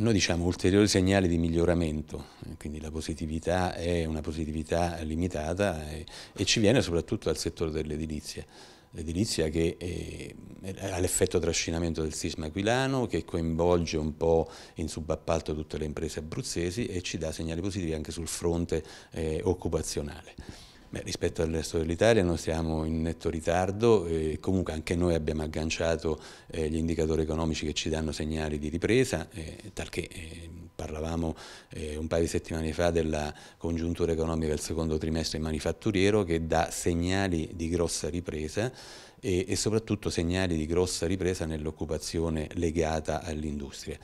Noi diciamo ulteriori segnali di miglioramento, eh, quindi la positività è una positività limitata e, e ci viene soprattutto dal settore dell'edilizia. L'edilizia che eh, ha l'effetto trascinamento del sisma aquilano, che coinvolge un po' in subappalto tutte le imprese abruzzesi e ci dà segnali positivi anche sul fronte eh, occupazionale. Beh, rispetto al resto dell'Italia noi siamo in netto ritardo, eh, comunque anche noi abbiamo agganciato eh, gli indicatori economici che ci danno segnali di ripresa, eh, talché eh, parlavamo eh, un paio di settimane fa della congiuntura economica del secondo trimestre manifatturiero che dà segnali di grossa ripresa e, e soprattutto segnali di grossa ripresa nell'occupazione legata all'industria.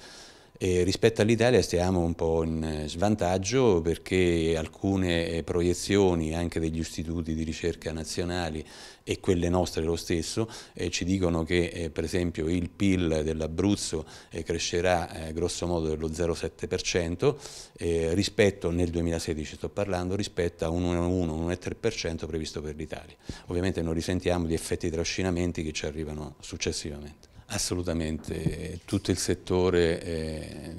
E rispetto all'Italia stiamo un po' in eh, svantaggio perché alcune eh, proiezioni anche degli istituti di ricerca nazionali e quelle nostre lo stesso eh, ci dicono che eh, per esempio il PIL dell'Abruzzo eh, crescerà eh, grosso modo dello 0,7% rispetto nel 2016 sto parlando rispetto a un 1,1-1,3% previsto per l'Italia. Ovviamente non risentiamo di effetti trascinamenti che ci arrivano successivamente. Assolutamente, tutto il settore eh,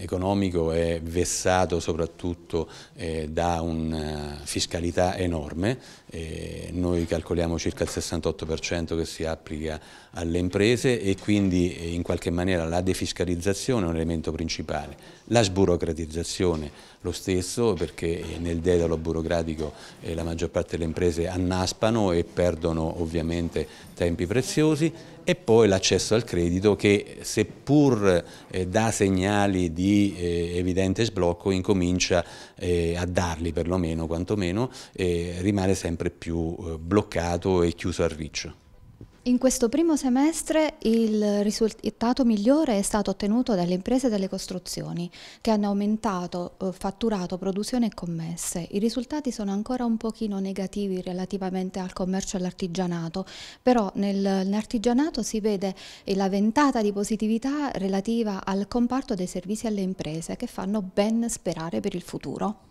economico è vessato soprattutto eh, da una eh, fiscalità enorme, eh, noi calcoliamo circa il 68% che si applica alle imprese e quindi eh, in qualche maniera la defiscalizzazione è un elemento principale, la sburocratizzazione lo stesso perché eh, nel dedalo burocratico eh, la maggior parte delle imprese annaspano e perdono ovviamente tempi preziosi e poi l'accesso al credito che seppur dà segnali di di eh, evidente sblocco incomincia eh, a darli perlomeno, quantomeno, e rimane sempre più eh, bloccato e chiuso al riccio. In questo primo semestre il risultato migliore è stato ottenuto dalle imprese delle costruzioni che hanno aumentato eh, fatturato, produzione e commesse. I risultati sono ancora un pochino negativi relativamente al commercio e all'artigianato, però nell'artigianato si vede eh, la ventata di positività relativa al comparto dei servizi alle imprese che fanno ben sperare per il futuro.